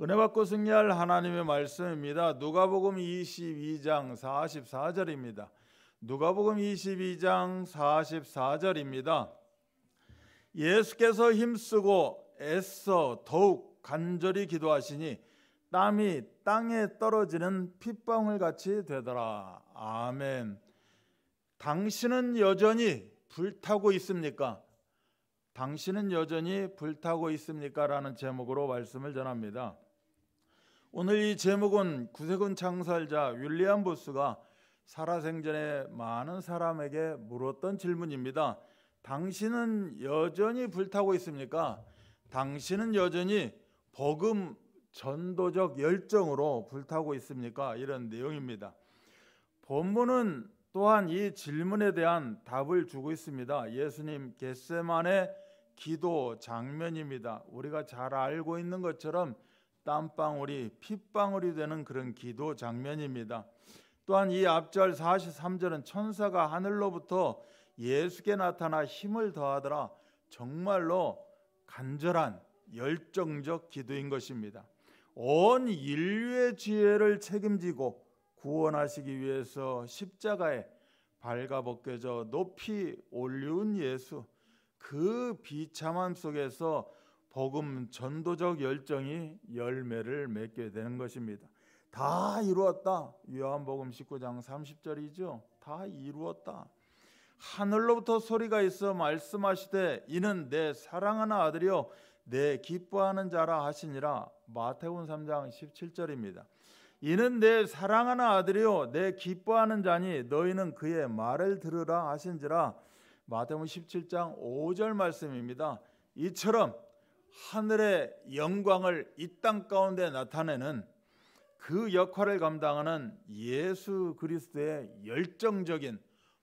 은혜 받고 승리할 하나님의 말씀입니다. 누가복음 22장 44절입니다. 누가복음 22장 44절입니다. 예수께서 힘쓰고 애써 더욱 간절히 기도하시니 땀이 땅에 떨어지는 핏방울 같이 되더라. 아멘. 당신은 여전히 불타고 있습니까? 당신은 여전히 불타고 있습니까? 라는 제목으로 말씀을 전합니다. 오늘 이 제목은 구세군 창설자 윌리엄 부스가 살아생전에 많은 사람에게 물었던 질문입니다. 당신은 여전히 불타고 있습니까? 당신은 여전히 버금 전도적 열정으로 불타고 있습니까? 이런 내용입니다. 본문은 또한 이 질문에 대한 답을 주고 있습니다. 예수님 겟세만의 기도 장면입니다. 우리가 잘 알고 있는 것처럼 땀방울이 핏방울이 되는 그런 기도 장면입니다. 또한 이 앞절 43절은 천사가 하늘로부터 예수께 나타나 힘을 더하더라 정말로 간절한 열정적 기도인 것입니다. 온 인류의 지혜를 책임지고 구원하시기 위해서 십자가에 발가벗겨져 높이 올리운 예수 그 비참함 속에서 복음 전도적 열정이 열매를 맺게 되는 것입니다. 다 이루었다. 요한복음 19장 30절이죠. 다 이루었다. 하늘로부터 소리가 있어 말씀하시되 이는 내 사랑하는 아들이요 내 기뻐하는 자라 하시니라. 마태복음 3장 17절입니다. 이는 내 사랑하는 아들이요 내 기뻐하는 자니 너희는 그의 말을 들으라 하신지라. 마태복음 17장 5절 말씀입니다. 이처럼 하늘의 영광을 이 땅 가운데 나타내는 그 역할을 감당하는 예수 그리스도의 열정적인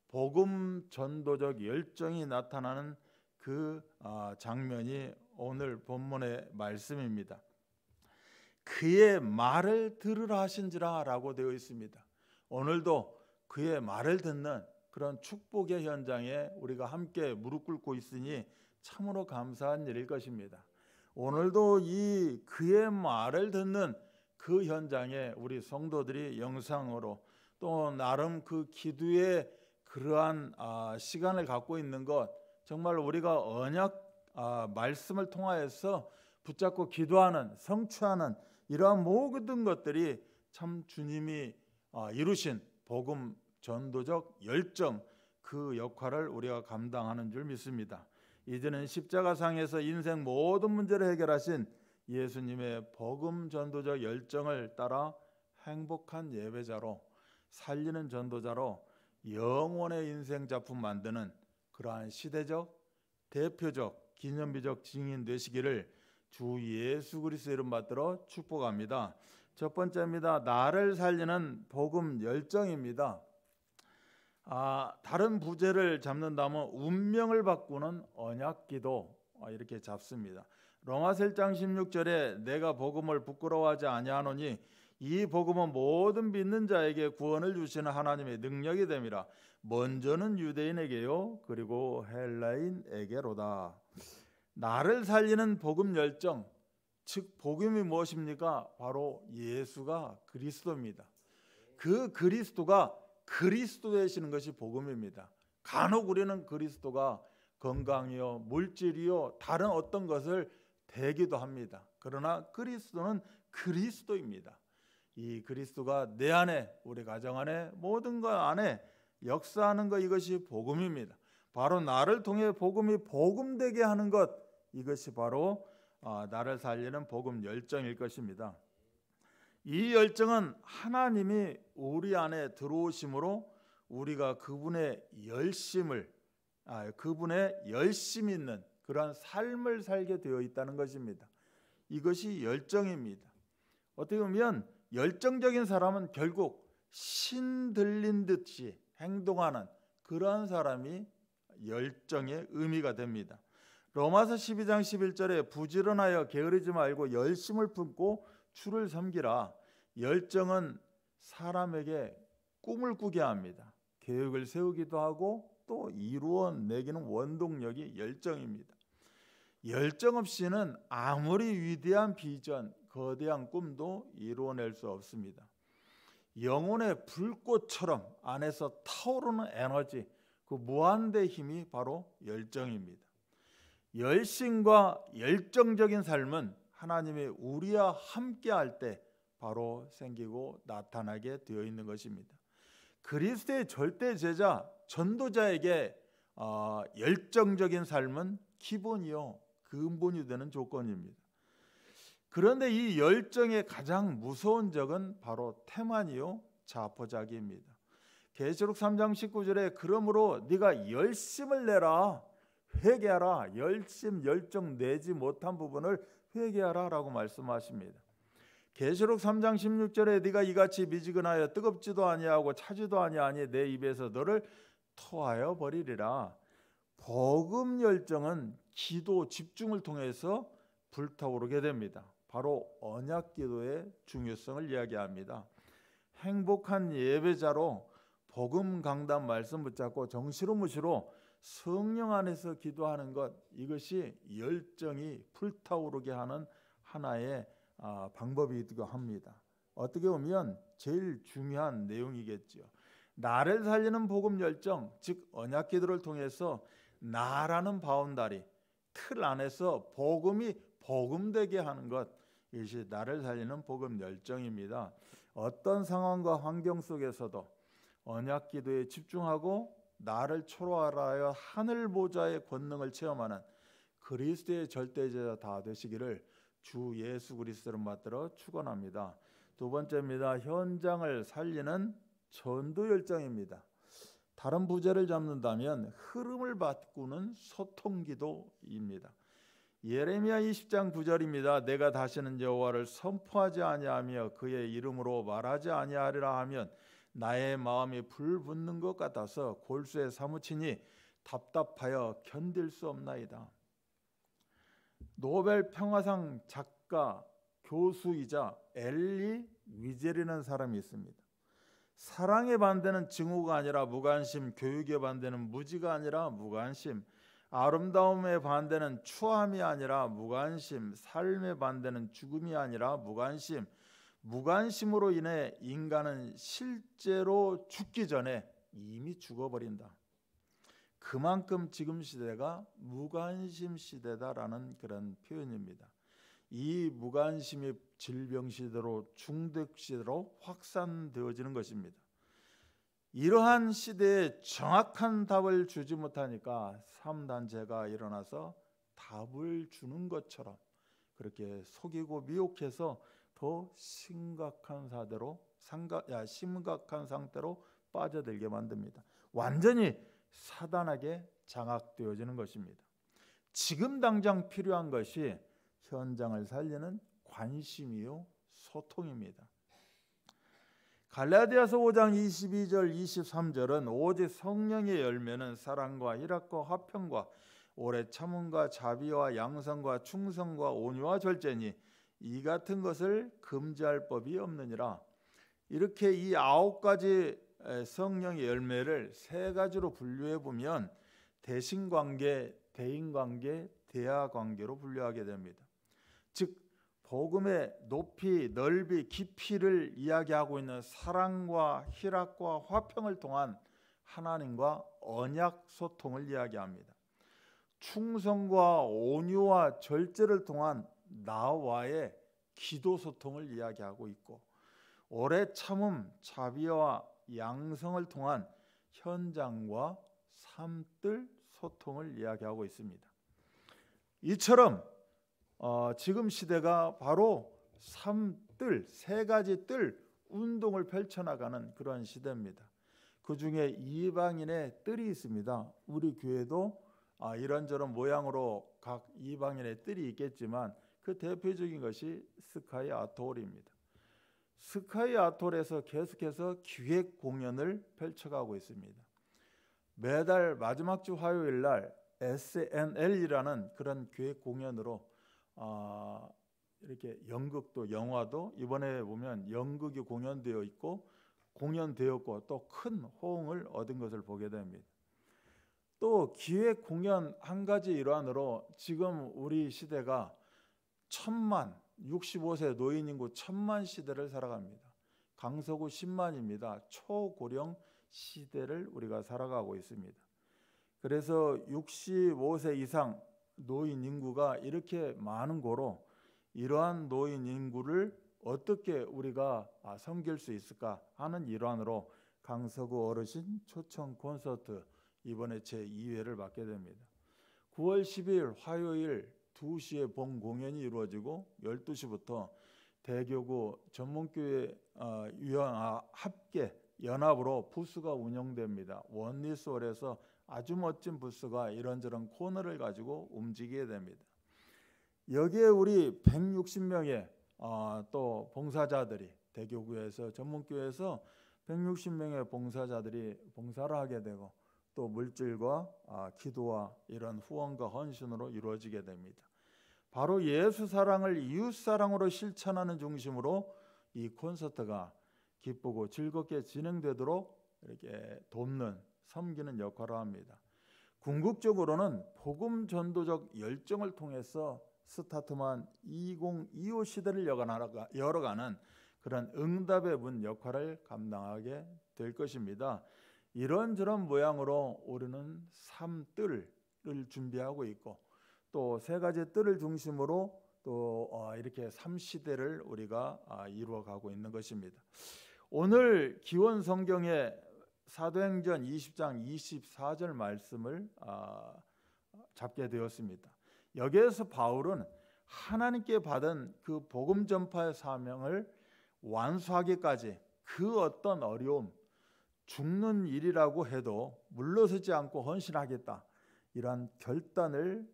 복음 전도적 열정이 나타나는 그 아, 장면이 오늘 본문의 말씀입니다. 그의 말을 들으라 하신지라라고 되어 있습니다. 오늘도 그의 말을 듣는 그런 축복의 현장에 우리가 함께 무릎 꿇고 있으니 참으로 감사한 일일 것입니다. 오늘도 이 그의 말을 듣는 그 현장에 우리 성도들이 영상으로 또 나름 그 기도에 그러한 아, 시간을 갖고 있는 것 정말 우리가 언약 아, 말씀을 통하여서 붙잡고 기도하는 성취하는 이러한 모든 것들이 참 주님이 아, 이루신 복음 전도적 열정 그 역할을 우리가 감당하는 줄 믿습니다. 이제는 십자가상에서 인생 모든 문제를 해결하신 예수님의 복음 전도적 열정을 따라 행복한 예배자로 살리는 전도자로 영원의 인생 작품 만드는 그러한 시대적 대표적 기념비적 증인 되시기를 주 예수 그리스도 이름 받들어 축복합니다. 첫 번째입니다. 나를 살리는 복음 열정입니다. 아, 다른 부제를 잡는다면 운명을 바꾸는 언약기도 아, 이렇게 잡습니다. 로마서 1장 16절에 내가 복음을 부끄러워하지 아니하노니 이 복음은 모든 믿는 자에게 구원을 주시는 하나님의 능력이 됨이라. 먼저는 유대인에게요, 그리고 헬라인에게로다. 나를 살리는 복음 열정, 즉 복음이 무엇입니까? 바로 예수가 그리스도입니다. 그 그리스도가 그리스도 되시는 것이 복음입니다. 간혹 우리는 그리스도가 건강이요, 물질이요, 다른 어떤 것을 대기도 합니다. 그러나 그리스도는 그리스도입니다. 이 그리스도가 내 안에, 우리 가정 안에, 모든 것 안에 역사하는 것 이것이 복음입니다. 바로 나를 통해 복음이 복음되게 하는 것 이것이 바로 아, 나를 살리는 복음 열정일 것입니다. 이 열정은 하나님이 우리 안에 들어오심으로 우리가 그분의 열심을 아, 그분의 열심 있는 그러한 삶을 살게 되어 있다는 것입니다. 이것이 열정입니다. 어떻게 보면 열정적인 사람은 결국 신들린 듯이 행동하는 그러한 사람이 열정의 의미가 됩니다. 로마서 12장 11절에 부지런하여 게으르지 말고 열심을 품고 주를 섬기라. 열정은 사람에게 꿈을 꾸게 합니다. 계획을 세우기도 하고 또 이루어내기는 원동력이 열정입니다. 열정 없이는 아무리 위대한 비전, 거대한 꿈도 이루어낼 수 없습니다. 영혼의 불꽃처럼 안에서 타오르는 에너지, 그 무한대 힘이 바로 열정입니다. 열심과 열정적인 삶은 하나님이 우리와 함께 할 때 바로 생기고 나타나게 되어 있는 것입니다. 그리스도의 절대 제자 전도자에게 어, 열정적인 삶은 기본이요 근본이 되는 조건입니다. 그런데 이 열정의 가장 무서운 적은 바로 태만이요 자포자기입니다. 계시록 3장 19절에 그러므로 네가 열심을 내라 회개하라 열심 열정 내지 못한 부분을 회개하라라고 말씀하십니다. 계시록 3장 16절에 네가 이같이 미지근하여 뜨겁지도 아니하고 차지도 아니하니 내 입에서 너를 토하여 버리리라. 버금 열정은 기도 집중을 통해서 불타오르게 됩니다. 바로 언약 기도의 중요성을 이야기합니다. 행복한 예배자로 복음 강단 말씀 붙잡고 정시로 무시로 성령 안에서 기도하는 것 이것이 열정이 불타오르게 하는 하나의 아, 방법이기도 합니다. 어떻게 보면 제일 중요한 내용이겠죠. 나를 살리는 복음 열정, 즉 언약 기도를 통해서 나라는 바운다리 틀 안에서 복음이 복음되게 하는 것 이것이 나를 살리는 복음 열정입니다. 어떤 상황과 환경 속에서도 언약 기도에 집중하고 나를 초월하여 하늘 보좌의 권능을 체험하는 그리스도의 절대제자 다 되시기를 주 예수 그리스도를 맞들어 축원합니다. 두 번째입니다. 현장을 살리는 전도 열정입니다. 다른 부재를 잡는다면 흐름을 바꾸는 소통 기도입니다. 예레미야 20장 9절입니다. 내가 다시는 여호와를 선포하지 아니하며 그의 이름으로 말하지 아니하리라 하면 나의 마음이 불붙는 것 같아서 골수에 사무치니 답답하여 견딜 수 없나이다. 노벨 평화상 작가 교수이자 엘리 위젤이라는 사람이 있습니다. 사랑에 반대는 증오가 아니라 무관심, 교육에 반대는 무지가 아니라 무관심, 아름다움에 반대는 추함이 아니라 무관심, 삶에 반대는 죽음이 아니라 무관심, 무관심으로 인해 인간은 실제로 죽기 전에 이미 죽어버린다. 그만큼 지금 시대가 무관심 시대다라는 그런 표현입니다. 이 무관심이 질병 시대로 중독 시대로 확산되어지는 것입니다. 이러한 시대에 정확한 답을 주지 못하니까 3단체가 일어나서 답을 주는 것처럼 그렇게 속이고 미혹해서 더 심각한 사대로 상가, 야, 심각한 상태로 빠져들게 만듭니다. 완전히 사단에게 장악되어지는 것입니다. 지금 당장 필요한 것이 현장을 살리는 관심이요 소통입니다. 갈라디아서 5장 22절 23절은 오직 성령의 열매는 사랑과 희락과 화평과 오래 참음과 자비와 양성과 충성과 온유와 절제니 이 같은 것을 금지할 법이 없느니라. 이렇게 이 아홉 가지 성령의 열매를 세 가지로 분류해 보면 대신 관계, 대인 관계, 대화 관계로 분류하게 됩니다. 즉 복음의 높이, 넓이, 깊이를 이야기하고 있는 사랑과 희락과 화평을 통한 하나님과 언약 소통을 이야기합니다. 충성과 온유와 절제를 통한 나와의 기도 소통을 이야기하고 있고 오래 참음, 자비와 양성을 통한 현장과 삶들 소통을 이야기하고 있습니다. 이처럼 어, 지금 시대가 바로 삼뜰 세 가지 뜰 운동을 펼쳐나가는 그런 시대입니다. 그 중에 이방인의 뜰이 있습니다. 우리 교회도 아, 이런저런 모양으로 각 이방인의 뜰이 있겠지만 그 대표적인 것이 스카이 아톨입니다. 스카이 아톨에서 계속해서 기획 공연을 펼쳐가고 있습니다. 매달 마지막 주 화요일 날 SNL이라는 그런 기획 공연으로 아, 이렇게 연극도 영화도 이번에 보면 연극이 공연되어 있고 공연되었고 또 큰 호응을 얻은 것을 보게 됩니다. 또 기획 공연 한 가지 일환으로 지금 우리 시대가 천만 65세 노인 인구 천만 시대를 살아갑니다. 강서구 10만입니다. 초고령 시대를 우리가 살아가고 있습니다. 그래서 65세 이상 노인 인구가 이렇게 많은 거로 이러한 노인 인구를 어떻게 우리가 아, 섬길 수 있을까 하는 일환으로 강서구 어르신 초청 콘서트 이번에 제2회를 맡게 됩니다. 9월 10일 화요일 2시에 본 공연이 이루어지고 12시부터 대교구 전문교회 어, 유연 아, 합계 연합으로 부스가 운영됩니다. 원리솔에서 아주 멋진 부스가 이런저런 코너를 가지고 움직이게 됩니다. 여기에 우리 160명의 어, 또 봉사자들이 대교구에서 전문교회에서 160명의 봉사자들이 봉사를 하게 되고 또 물질과 아, 기도와 이런 후원과 헌신으로 이루어지게 됩니다. 바로 예수 사랑을 이웃 사랑으로 실천하는 중심으로 이 콘서트가 기쁘고 즐겁게 진행되도록 이렇게 돕는 섬기는 역할을 합니다. 궁극적으로는 복음 전도적 열정을 통해서 스타트만 2025 시대를 열어가는 그런 응답의 문 역할을 감당하게 될 것입니다. 이런저런 모양으로 우리는 삼뜰을 준비하고 있고 또 세 가지 뜰을 중심으로 또 어, 이렇게 삼시대를 우리가 아, 이루어가고 있는 것입니다. 오늘 기원 성경의 사도행전 20장 24절 말씀을 아, 잡게 되었습니다. 여기에서 바울은 하나님께 받은 그 복음 전파의 사명을 완수하기까지 그 어떤 어려움, 죽는 일이라고 해도 물러서지 않고 헌신하겠다. 이러한 결단을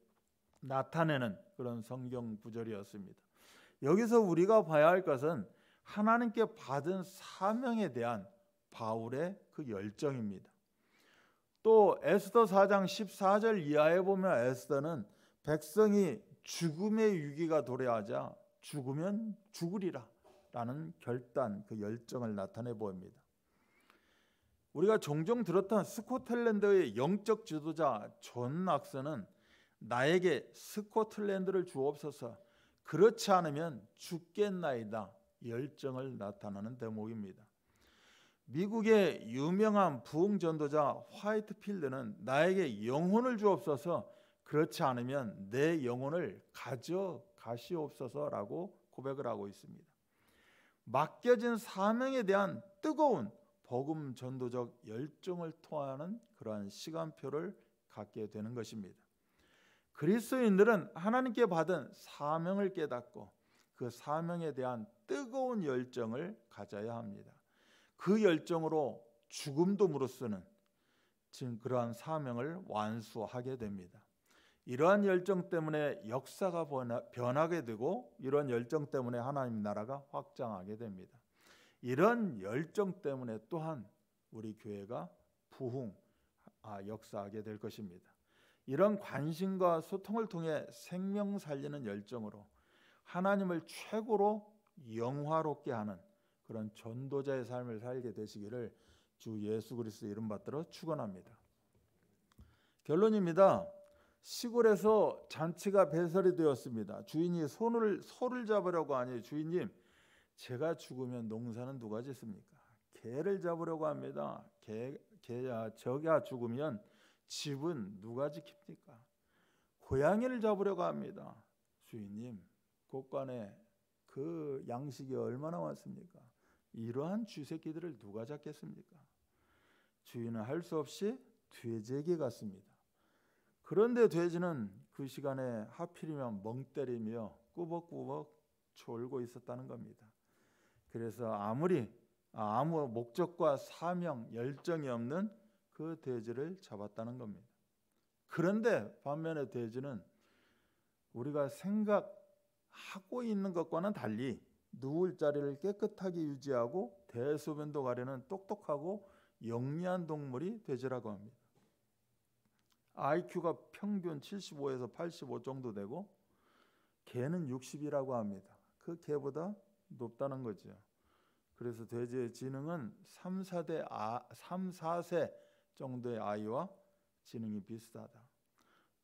나타내는 그런 성경 구절이었습니다. 여기서 우리가 봐야 할 것은 하나님께 받은 사명에 대한 바울의 그 열정입니다. 또 에스더 4장 14절 이하에 보면 에스더는 백성이 죽음의 위기가 도래하자 죽으면 죽으리라 라는 결단 그 열정을 나타내 보입니다. 우리가 종종 들었던 스코틀랜드의 영적 지도자 존낙서는 나에게 스코틀랜드를 주옵소서 그렇지 않으면 죽겠나이다 열정을 나타내는 대목입니다. 미국의 유명한 부흥 전도자 화이트필드는 나에게 영혼을 주옵소서 그렇지 않으면 내 영혼을 가져가시옵소서라고 고백을 하고 있습니다. 맡겨진 사명에 대한 뜨거운 복음 전도적 열정을 통하는 그러한 시간표를 갖게 되는 것입니다. 그리스도인들은 하나님께 받은 사명을 깨닫고 그 사명에 대한 뜨거운 열정을 가져야 합니다. 그 열정으로 죽음도 무릅쓰는 지금 그러한 사명을 완수하게 됩니다. 이러한 열정 때문에 역사가 변하, 게 되고 이러한 열정 때문에 하나님 나라가 확장하게 됩니다. 이런 열정 때문에 또한 우리 교회가 부흥 아, 역사하게 될 것입니다. 이런 관심과 소통을 통해 생명 살리는 열정으로 하나님을 최고로 영화롭게 하는 그런 전도자의 삶을 살게 되시기를 주 예수 그리스도 이름 받들어 축원합니다. 결론입니다. 시골에서 잔치가 배설이 되었습니다. 주인이 손을 소를 잡으려고 하니 주인님 제가 죽으면 농사는 누가 짓습니까? 개를 잡으려고 합니다. 개, 개야 저가 죽으면 집은 누가 지킵니까? 고양이를 잡으려고 합니다. 주인님, 곳간에 그 양식이 얼마나 왔습니까? 이러한 쥐새끼들을 누가 잡겠습니까? 주인은 할 수 없이 돼지에게 갔습니다. 그런데 돼지는 그 시간에 하필이면 멍 때리며 꾸벅꾸벅 졸고 있었다는 겁니다. 그래서 아무리 아, 아무 목적과 사명, 열정이 없는 그 돼지를 잡았다는 겁니다. 그런데 반면에 돼지는 우리가 생각하고 있는 것과는 달리 누울 자리를 깨끗하게 유지하고 대소변도 가려는 똑똑하고 영리한 동물이 돼지라고 합니다. IQ가 평균 75에서 85 정도 되고 개는 60이라고 합니다. 그 개보다 높다는 거죠. 그래서 돼지의 지능은 3, 4대 아, 3, 4세 정도의 아이와 지능이 비슷하다.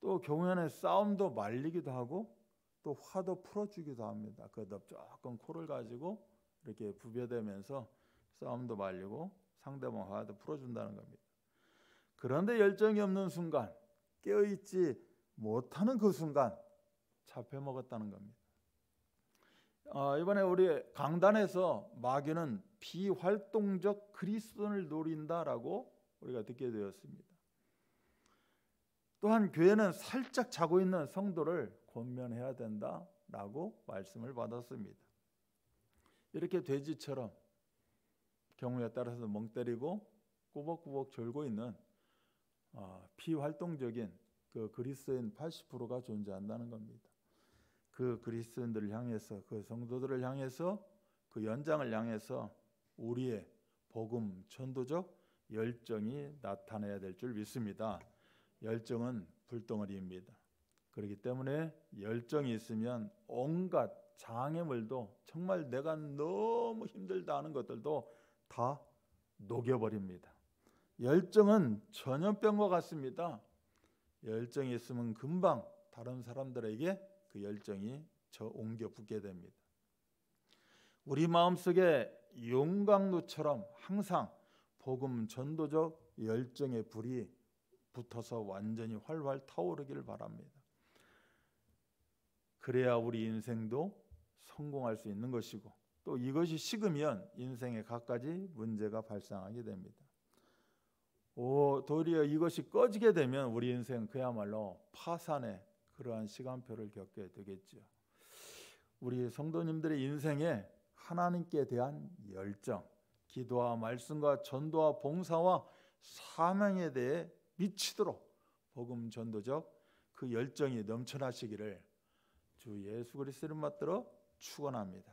또 경우에는 싸움도 말리기도 하고 또 화도 풀어주기도 합니다. 그것 조금 코를 가지고 이렇게 부벼대면서 싸움도 말리고 상대방 화도 풀어준다는 겁니다. 그런데 열정이 없는 순간 깨어있지 못하는 그 순간 잡혀먹었다는 겁니다. 어, 이번에 우리 강단에서 마귀는 비활동적 그리스도인을 노린다라고 우리가 듣게 되었습니다. 또한 교회는 살짝 자고 있는 성도를 권면해야 된다라고 말씀을 받았습니다. 이렇게 돼지처럼 경우에 따라서 멍 때리고 꾸벅꾸벅 졸고 있는 어, 비활동적인 그 그리스인 80%가 존재한다는 겁니다. 그 그리스도인들을 향해서 그 성도들을 향해서 그 연장을 향해서 우리의 복음 천도적 열정이 나타나야 될 줄 믿습니다. 열정은 불덩어리입니다. 그렇기 때문에 열정이 있으면 온갖 장애물도 정말 내가 너무 힘들다 하는 것들도 다 녹여버립니다. 열정은 전염병과 같습니다. 열정이 있으면 금방 다른 사람들에게 그 열정이 저 옮겨 붙게 됩니다. 우리 마음속에 용광로처럼 항상 복음 전도적 열정의 불이 붙어서 완전히 활활 타오르기를 바랍니다. 그래야 우리 인생도 성공할 수 있는 것이고 또 이것이 식으면 인생에 갖가지 문제가 발생하게 됩니다. 오, 도리어 이것이 꺼지게 되면 우리 인생 그야말로 파산에 그러한 시간표를 겪게 되겠죠. 우리 성도님들의 인생에 하나님께 대한 열정, 기도와 말씀과 전도와 봉사와 사명에 대해 미치도록 복음 전도적 그 열정이 넘쳐나시기를 주 예수 그리스도를 맞들어 축원합니다.